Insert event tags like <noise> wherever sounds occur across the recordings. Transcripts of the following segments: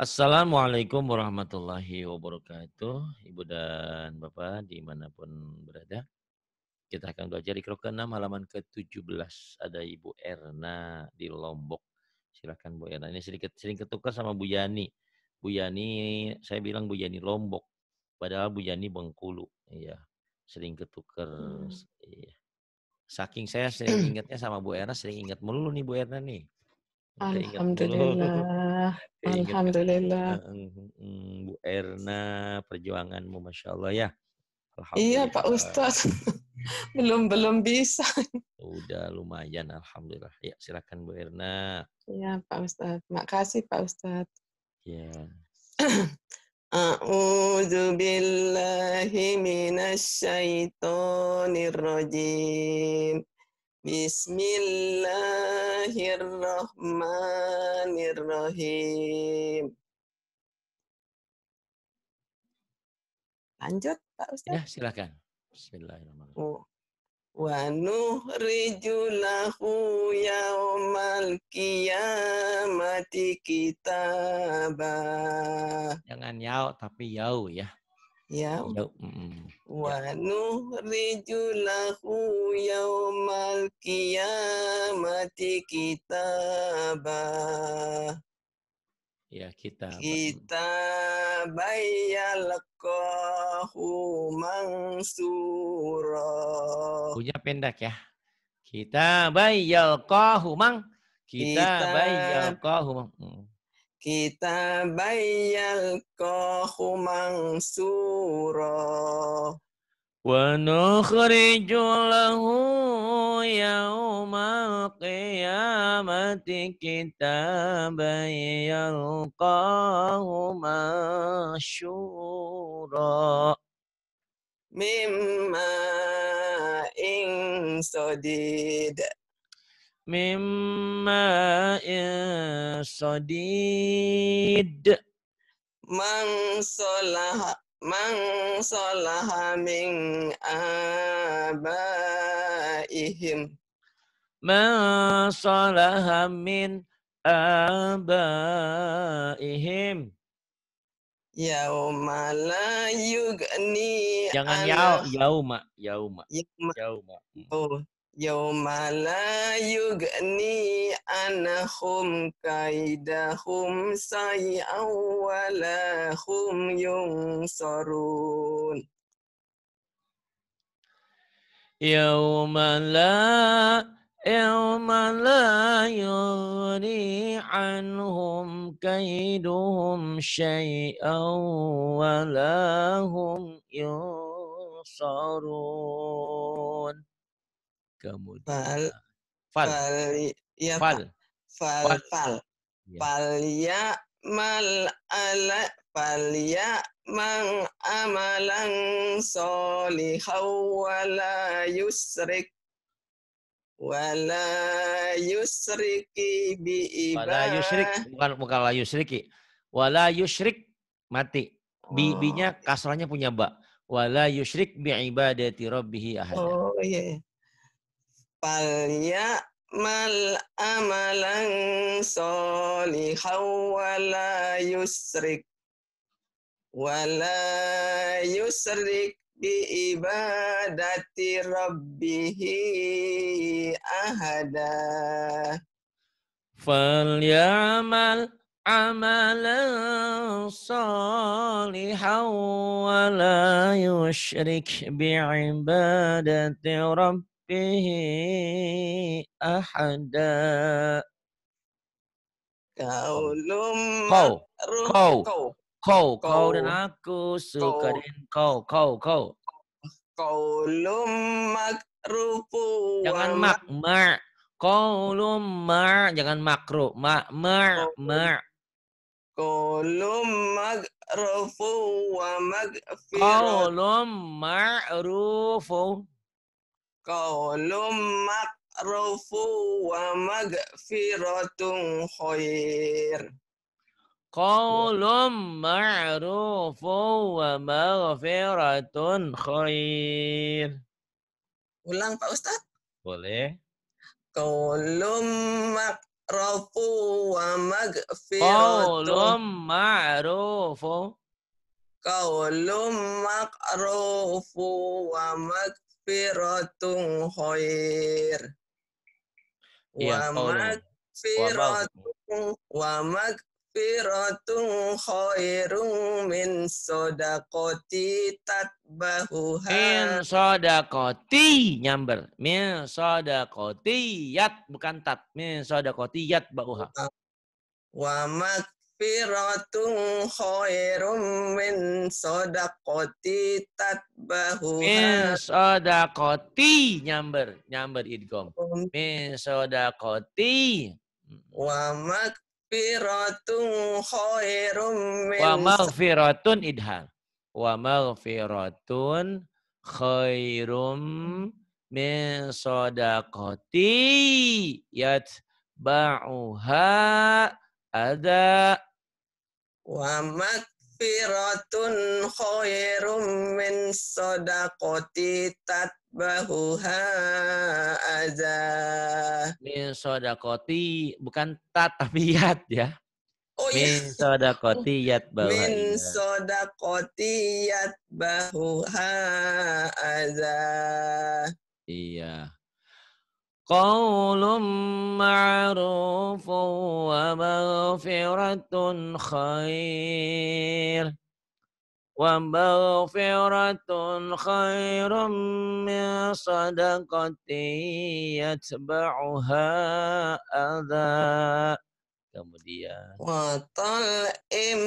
Assalamualaikum warahmatullahi wabarakatuh. Ibu dan Bapak dimanapun berada. Kita akan belajar di ke halaman ke-17. Ada Ibu Erna di Lombok. Silakan Bu Erna. Ini sedikit sering ketukar sama Bu Yani. Bu Yani, saya bilang Bu Yani Lombok. Padahal Bu Yani Bengkulu. Iya, sering ketukar. Hmm. Iya. Saking saya sering ingatnya sama Bu Erna, sering ingat melulu nih Bu Erna nih. Alhamdulillah. <laughs> Kan? Alhamdulillah. Eh, eh, eh, Bu Erna, perjuanganmu Masya Allah ya. Iya Pak Ustadz. <laughs> belum belum bisa. Udah lumayan Alhamdulillah. Ya silakan Bu Erna. Iya Pak Ustadz. Makasih Pak Ustadz. Ya. أعوذ بالله من الشيطان الرجيم Bismillahirrahmanirrahim. Lanjut, Pak Ustaz. Ya, silakan. Bismillahirrahmanirrahim. Oh. Wa nuhriju lahu yaumal qiyamati Jangan yau tapi yau ya. Ya. ya. Wa nukhriju lahu yaumal kiamati kitabah. Ya, kita. Kita bayalqahu mansura. Punya pendek ya. Kita bayalqahu mang. Kita, kita bayalqahu mang. Hmm kita bayal kau mangsuro, wa nukhriju lahu yawmal qiyamati kitaban yalqahu mansyura mimma in mimma ma'in sadid man salaha man salaha min abaihim man salaha min abaihim Yauma la yugni Jangan yau, yauma, yauma. yauma. Hmm. Oh, يوم لا يغني عنهم كيدهم شيئا ولا هم ينصرون يوم لا يوم لا يغني عنهم كيدهم شيئا ولا هم ينصرون Kemudian fal fal ya fal fal fal, fal. fal ya mal ala fal ya man amalan solihaw wa la yusrik wala yusriki bi ibadah. Wala yusrik bukan bukan wala yusriki. Wala yusrik mati. bibinya oh, iya. kasrahnya punya ba. Wala yusrik bi ibadati rabbih ahad. Oh iya. Yeah. Palya mal amalan solihaw wala yusrik wala yusrik bi ibadati rabbihi ahada falyamal amalan solihaw wala yusrik bi ibadati rabbihi به أحدا قول kau kau kau kau dan aku suka dengan kau kau kau Kaulum makruku Jangan mak, mak. Kaulum mer. Jangan makru. mak, mak. mer. Kaulum rufu wa magfiru. Kaulum rufu qaulum ma'rufu wa magfiratun khair qaulum ma'rufu wa magfiratun khair ulang Pak Ustaz boleh qaulum ma'rufu wa magfiratun qaulum ma'rufu Qaulum makrofu wa magfiratun khair. Ya, wa magfiratun wa magfiratun khairun min sodakoti tatbahuha. Min sodakoti nyamber. Min sodakoti yat bukan tat. Min sodakoti yat bahuha. Wa mak maghfiratun khairum min sodakoti tatbahu min sodakoti nyamber nyamber idgom um. min sodakoti wa maghfiratun khairum min wa maghfiratun idhal wa maghfiratun khairum min sodakoti yat ba'uha ada wa magfiratun khairum min sadaqati tatbahuha aza min sadaqati bukan tat tapi yat ya Oh, iya. Min sodakoti yat bahu Min sodakoti yat bahu aza. Iya. قول معروف ومغفرة خير ومغفرة خير من صدقة يتبعها أذى kemudian watol im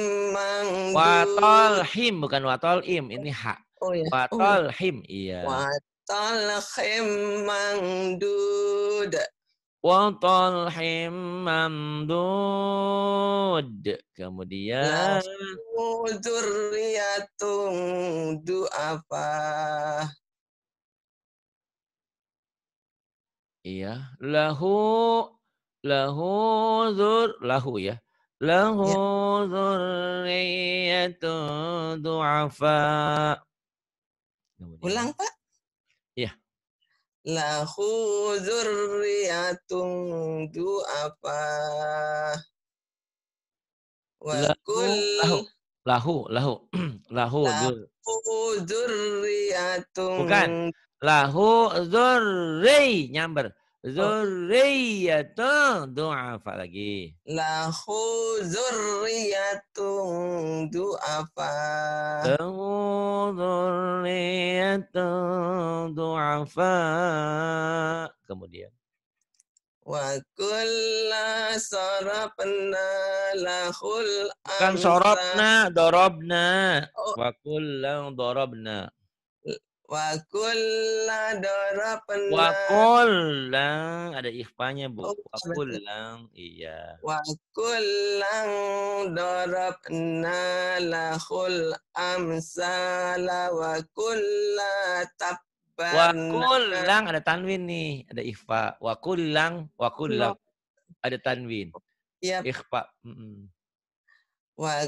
watol him bukan watol im ini hak oh, ya, oh ya. iya. watol him iya watol Talhim mandud, wa talhim mandud. kemudian zurriyatun du'afa Iya, lahu lahu zur lahu ya. Lahu ya. dzurriyyatun du'afa. Ulang, Pak lahu zurriyatun du'afa wa lahu lahu lahu <clears throat> lahu lahu zurriyatun bukan lahu zurri nyamber Oh. Zurriyatun du'afa lagi. Lahu zurriyatun du'afa. Lahu zurriyatun du'afa. Kemudian. Wa kulla sarapna lahul amsa. Kan sorobna, dorobna. Oh. Wa kulla dorobna. Wakulang kulla Wakulang Ada ikhfanya, Bu. Oh, wakulang Iya. Wakulang kullang darabna lahul amsala wa kulla Ada tanwin nih. Ada ikhfa. Wakulang wakulang iya. Ada tanwin. Iya. Ikhfa. Mm -mm. Wa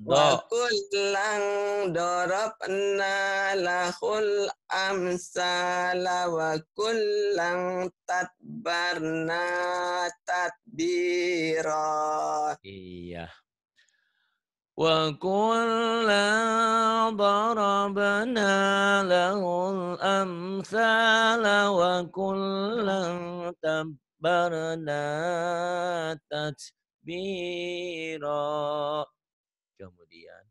Wakulang Kullang dorabna lahul amsala wa kullang tatbarna tatbira. Iya. Wakulang kullang dorabna lahul amsala wa kullang tatbarna tatbira kemudian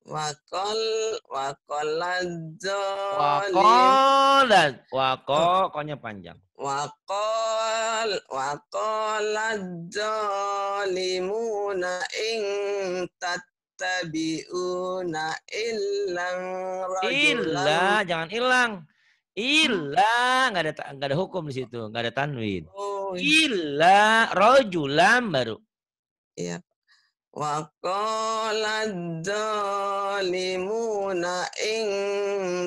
Wakol wakoladzolin. Wakol dan wako konya panjang. Wakol limuna ing tabiuna ilang Illa jangan hilang. Illa nggak ada nggak ada hukum di situ nggak ada tanwin. Oh, iya. Illa rojulam baru. Iya. وقال الظالمون إن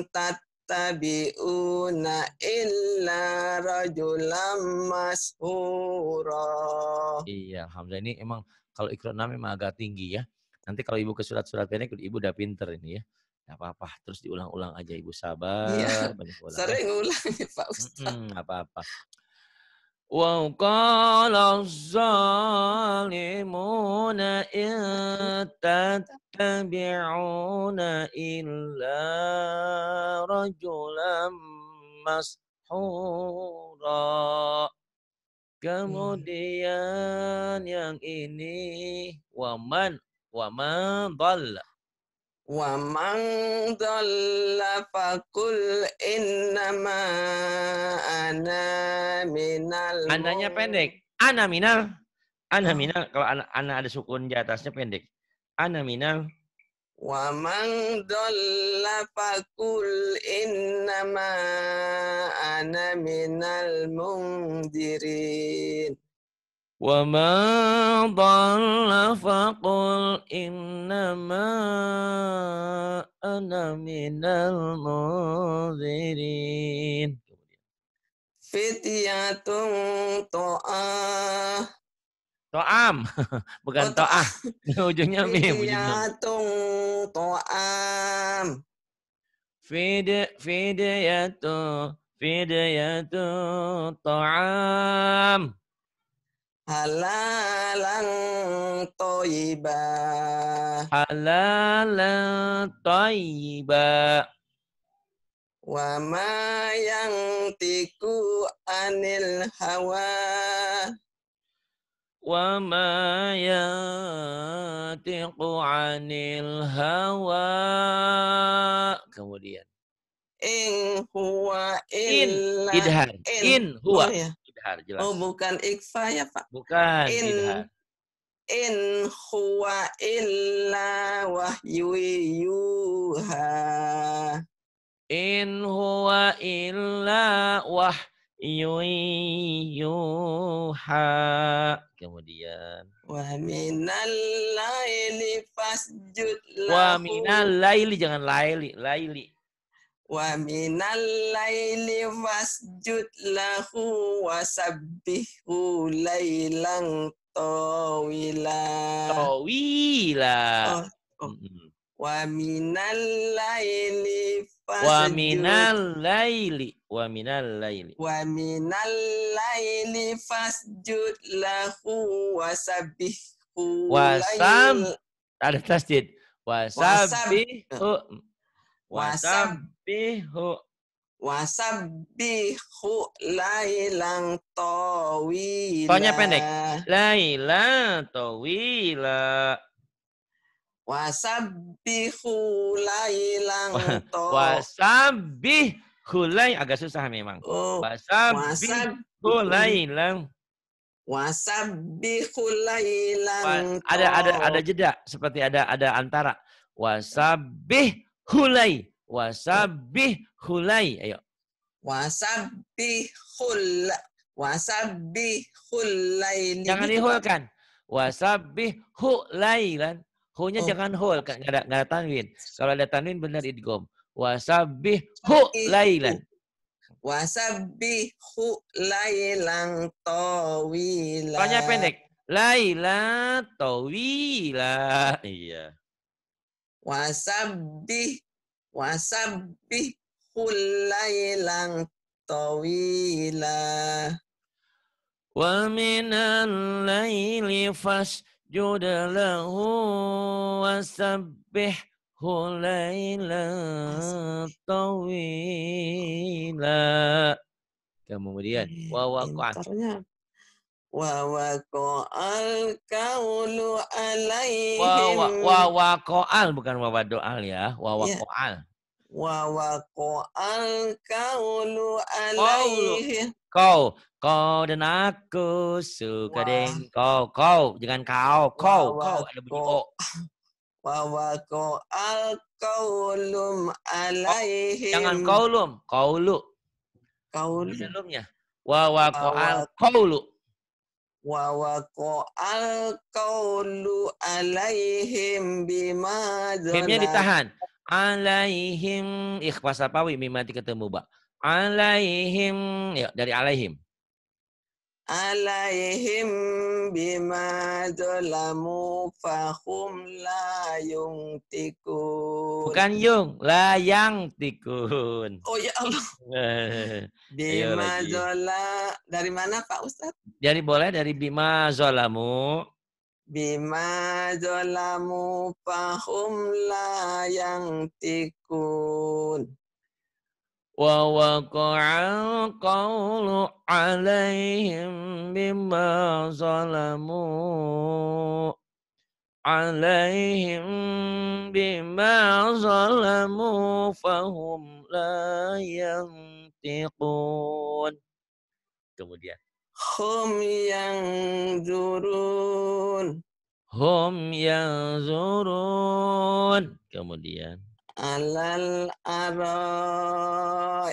تتبعون إلا رجلا مسهورا Iya, Hamzah ini emang kalau nama memang agak tinggi ya. Nanti kalau ibu ke surat-surat pendek, ibu udah pinter ini ya. Gak apa-apa, terus diulang-ulang aja ibu sabar. Iya, Sering ulang ya Pak Ustaz. Hmm, gak apa-apa. وقال الظالمون إن تتبعون إلا رجلا مسحورا Kemudian yang ini waman waman dalla ومن ضل فقل إنما ana minal. Andanya pendek. Ana minal. Ana minal. Kalau ana, ana ada sukun di atasnya pendek. Ana minal. Wa man dhalla faqul innama ana minal mundirin. وَمَا إِنَّمَا أَنَا مِنَ To'am, <laughs> bukan oh, to'ah. <laughs> <laughs> Ujungnya mim. Fidyatun to'am. Fide, halalan toiba halalan toiba wa ma yang tiku anil hawa wa ma yantiqu anil hawa kemudian in huwa illa in idhar in huwa oh, ya idhar jelas. Oh, bukan ikfa ya, Pak. Bukan in, idhar. In huwa illa wahyu yuha. In huwa illa wahyu yuha. Kemudian. Wa minal laili fasjud lahu. Wa minal laili, jangan laili, laili wa minal laili wasjud lahu wasabbihu lailan tawila tawila oh, oh. wa minal laili wa minal laili wa minal laili wa minal laili fasjud lahu wasabbihu wasam ada tasdid wasabbihu wasab oh. Wasabbihu. Wasabbihu lailang tawila. Pokoknya pendek. Laila tawila. Wasabbihu lailang tawila. Wasabbihu lai. Agak susah memang. Oh, wasabbihu lailang Wasabbihu lailan. Ada ada ada jeda seperti ada ada antara. wasabi hulai. Wasabih hulai. Ayo. Wasabih hul. Wasabih hulaini. Jangan gitu, dihulkan. Wasabih hulailan. hu oh. jangan hul, kan nggak ada, nggak ada tanwin. Kalau ada tanwin benar idgom. Wasabih hulailan. wasabi hulailang towila. Banyak pendek. Laila towila. Iya. Wasabih wasabih kulailang tawila. Wa minal laili fasjud lahu kulai lang tawila. Kemudian, wa eh, waqa'at. Wawakoal kaulu alaihim. Wawakoal bukan wawadoal ya. Wawakoal. Iya. Wawakoal kaulu alaihim. Kau, kau dan aku suka deng kau, kau jangan kau, kau, kau ada bunyi o. <laughs> Wawakoal kaulum alaihim. Jangan kaulum, kaulu. Ya? Kaulu. Kaulumnya. Wawakoal kaulu wa waqa'al qawlu alaihim bima Mimnya ditahan. Alaihim ikhfas apawi mimati ketemu, Pak. Alaihim ya dari alaihim alaihim bima zalamu fahum la yungtikun. Bukan yung, la yang tikun. Oh ya Allah. <laughs> bima zola. Dari mana Pak Ustaz? Jadi boleh dari bima zolamu. Bima zolamu fahum la yang tikun. ووقع القول عليهم بما ظلموا عليهم بما ظلموا فهم لا ينطقون kemudian hum yang zurun hum kemudian alal aro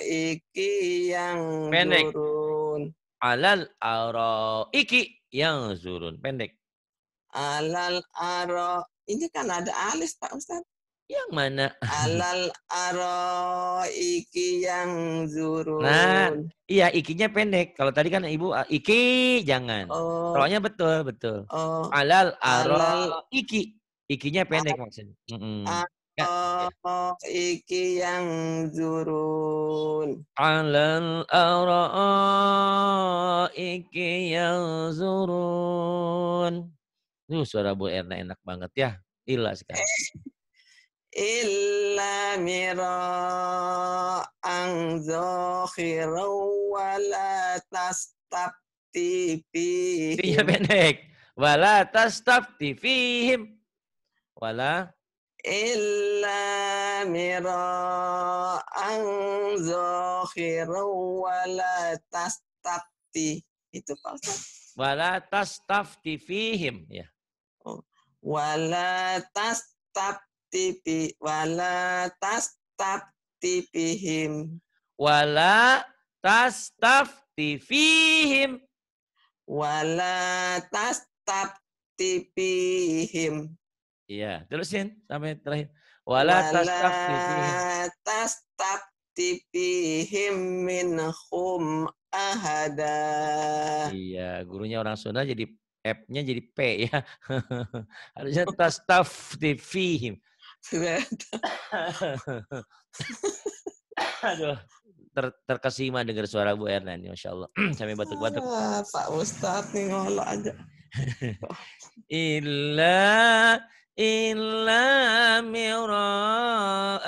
iki yang pendek. zurun. Alal iki yang zurun. Pendek. Alal aro ini kan ada alis Pak Ustaz. Yang mana? Alal aro iki yang zurun. Nah, iya ikinya pendek. Kalau tadi kan ibu ah, iki jangan. Oh. Rohnya betul betul. Oh. Alal aro Alal. iki. Ikinya pendek maksudnya. Mm -mm. Ya. Oh, iki yang zurun. Alal ara iki yang zurun. Duh, suara Bu Erna enak banget ya. Eh, illa sekali. Illa ang zohirau wala tap tv Iya pendek. Wala tastabti fihim. Wala إلا مراء ظاهرا ولا تستفتي itu Pak Ustaz. Wala tastafti fihim ya. Oh. Wala tastafti fi wala tastafti fihim. Wala tastafti fihim. Wala tastafti fihim. Iya, terusin sampai terakhir. Wala tastaftifihim minhum ahada. Iya, gurunya orang Sunda jadi F-nya jadi P ya. <laughs> Harusnya tastaftifihim. Aduh, ter terkesima dengar suara Bu Erna ini, Masya Allah. <clears throat> Sampai batuk-batuk. Ah, Pak Ustadz nih ngolok aja. <laughs> Illa إلا مراء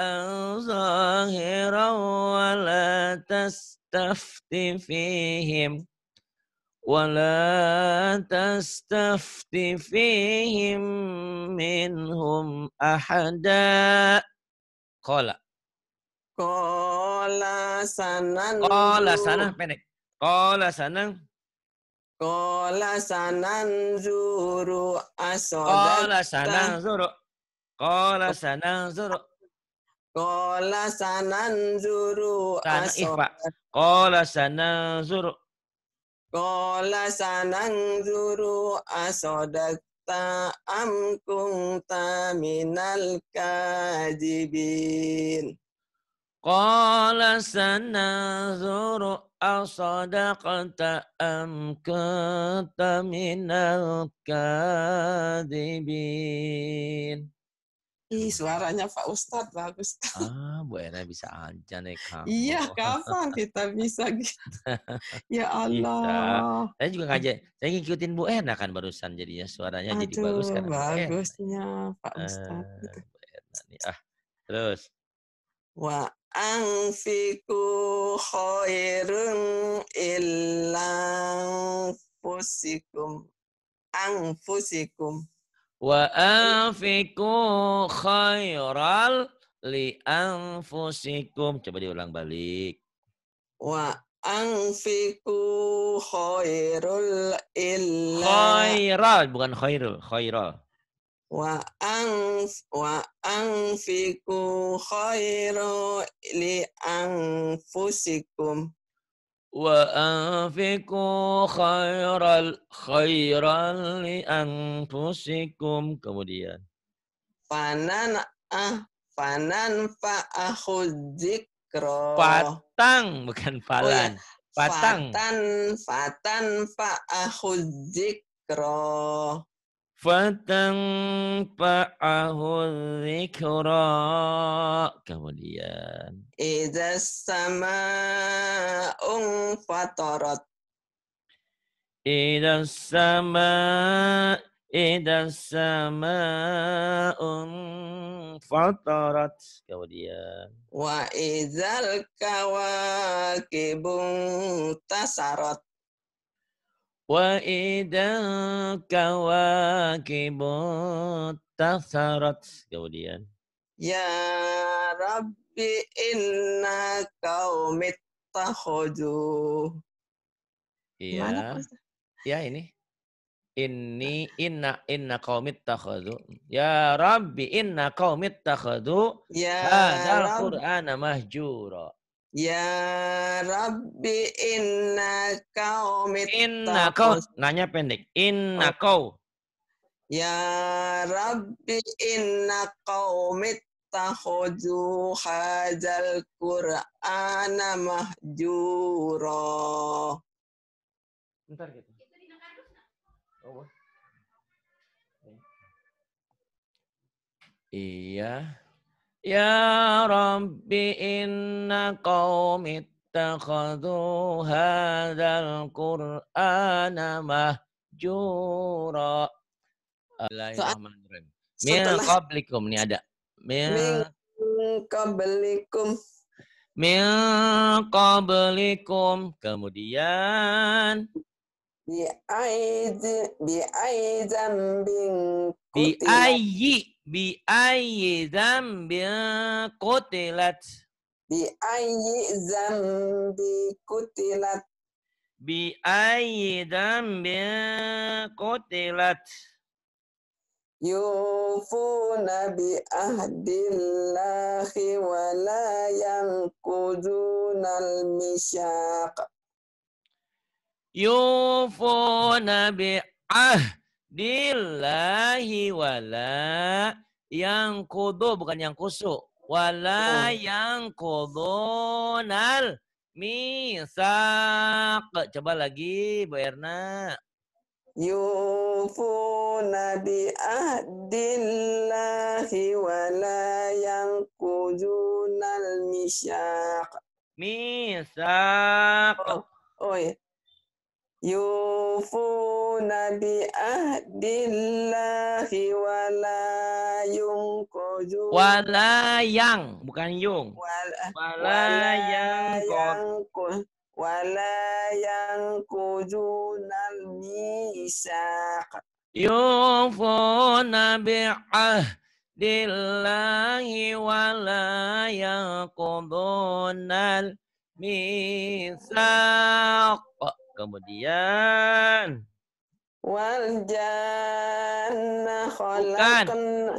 ظاهرا ولا تستفت فيهم ولا تستفت فيهم منهم أحدا قال قال سنن قال سنن pendek قال سنن Kola sanan zuru asodat. Kola sanan zuru. Kola sanan zuru. Kola sanan zuru asodat. Kola sanan zuru. Kola sanan zuru asodat ta am kunta minal kajibin. Kola sanan zuru أصدقت أم كنت من الكاذبين Ih, suaranya Pak Ustadz bagus. Ah, Bu Ena bisa aja nih kamu. Iya, kapan kita bisa gitu? ya <laughs> Allah. Kita. Saya juga ngajak, saya ngikutin Bu Ena kan barusan jadinya suaranya Aduh, jadi bagus Aduh, kan, bagusnya Pak Ustadz. Uh, Bu Ena nih, ah. Terus. Wa anfiku khairun illang fusikum anfusikum wa anfiku khairal li anfusikum coba diulang balik wa anfiku khairul illa khairal bukan khairul khairul wa ang wa ang anfiku khairu li ang anfusikum wa ang anfiku khairal khairal li ang anfusikum kemudian panan ah panan fa akhudzikra patang bukan oh iya, falan patang patan patan fa akhudzikra fatanfa'ahul zikra. Kemudian. Iza ung fatarat. Iza sama Ida sama'un fatarat. Kemudian. Wa izal kawakibun tasarat. وإذا الكواكب tasarat kemudian Ya Rabbi inna kaumit اتخذوا Iya. Ya ini. ini ah. inna inna kaumit takhadhu. Ya Rabbi inna kaumit takhadhu. Ya hadzal Qur'ana mahjura. Ya Rabbi inna kau Inna kau. Nanya pendek. Inna oh. kau. Ya Rabbi inna kau takhudhu hajal qur'ana mahjuro Bentar gitu. Oh. Iya. Ya Rabbi inna قوم اتخذوا هذا qur'ana mahjura. Bismillahirrahmanirrahim. Min qablikum ni ada. Min qablikum. Min qablikum. Kemudian bi'ai bi'ai zambin bi'ai bi'ai zambin kutilat bi'ai zambi kutilat bi bi'ai zambi kutilat Yufuna bi ahdillahi wa la yankuduna al-mishaq yufuna bi'ahdillahi wala yang kudu bukan yang kusu wala yang kudunal misak coba lagi Bu Erna yufuna bi'ahdillahi wala yang kujunal misak misak oh, oh ya yufuna bi ahdillahi wala yungkozu wala yang bukan yung wala, wala yang kot wala yang kujunal misak yufuna bi ahdillahi wala yang kujunal misak Kemudian wal janna khalaqan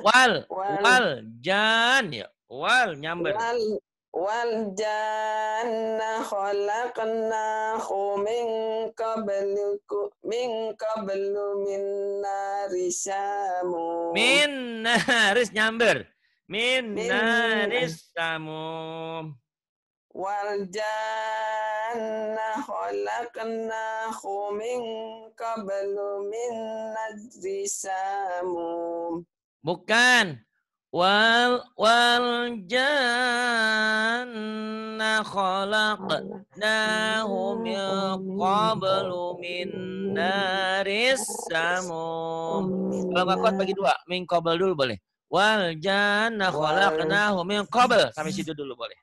Wal, wal wal jan ya. Wal nyamber. Wal wal janna khalaqnahu min qablu min qablu min narisamu. Min naris nyamber. Min, min naris samum. والجان خلقناه من قبل من الزسام Bukan. Wal wal janna khalaqnahu min qablu min samum. Kalau gak kuat bagi dua, min kabel dulu boleh. Wal janna khalaqnahu min qabl. Sampai situ dulu boleh.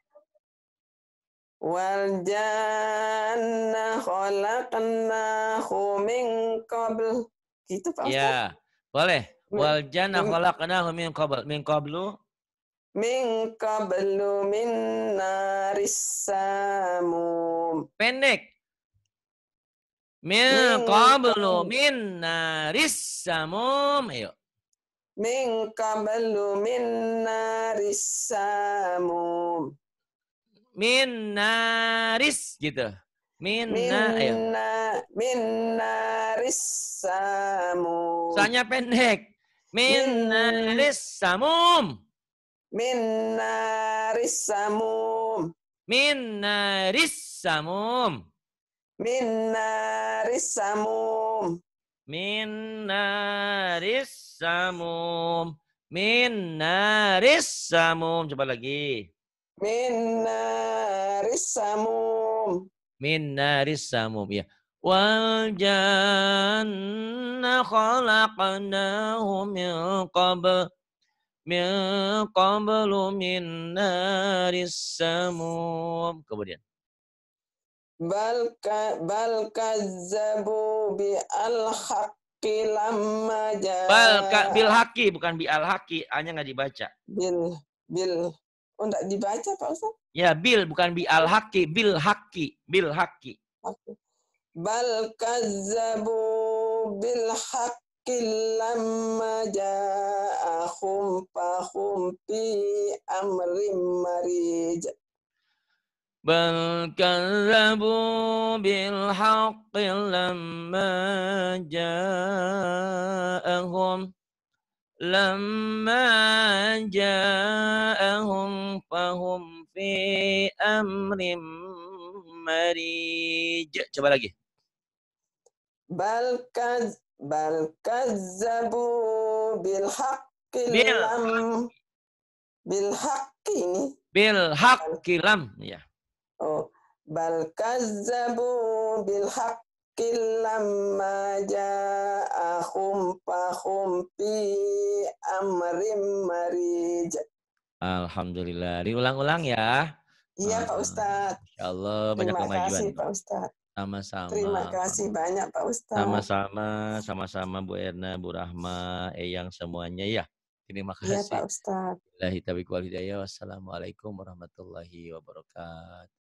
Waljana خلقناه min qabl. gitu Pak Ya, boleh. Waljana khalaqnahu min qabl min qablu min qablu min naris Pendek. Min qablu min naris samum. Ayo. Min qablu min naris minaris gitu. Minna, minna minna risamu. Soalnya pendek. minna samum. Minna samum. Minna samum. Minna samum. Minna samum. Minna samum. Coba lagi. Minna samum. Minna samum ya. Wal janna khalaqnahu min qabl min qablu min naris Kemudian bal ka, bal bi al haqqi lamma jaa bil bukan bi al haqi hanya nggak dibaca bil bil untuk oh, dibaca Pak Ustaz? Ya, bil bukan bi al haki, bil haki, bil haki. Bal kazzabu bil haki lamma ja'ahum fahum fi amrim marij. بل كذبوا بالحق لما جاءهم لما جاءهم فهم في أمر مريج coba lagi بل كز بل كذبوا بالحق لم بالحق ini بالحق لم ya oh بل كذبوا بالحق Kilamma ja'ahum fahum fi amrim marij. Alhamdulillah. Diulang-ulang ya. Iya Pak Ustaz. Insya Allah banyak Terima kemajuan. Terima kasih Pak Ustaz. Sama-sama. Terima kasih banyak Pak Ustaz. Sama-sama, sama-sama Bu Erna, Bu Rahma, Eyang semuanya ya. Terima iya, kasih. Ya, Pak hidayah. Wassalamualaikum warahmatullahi wabarakatuh.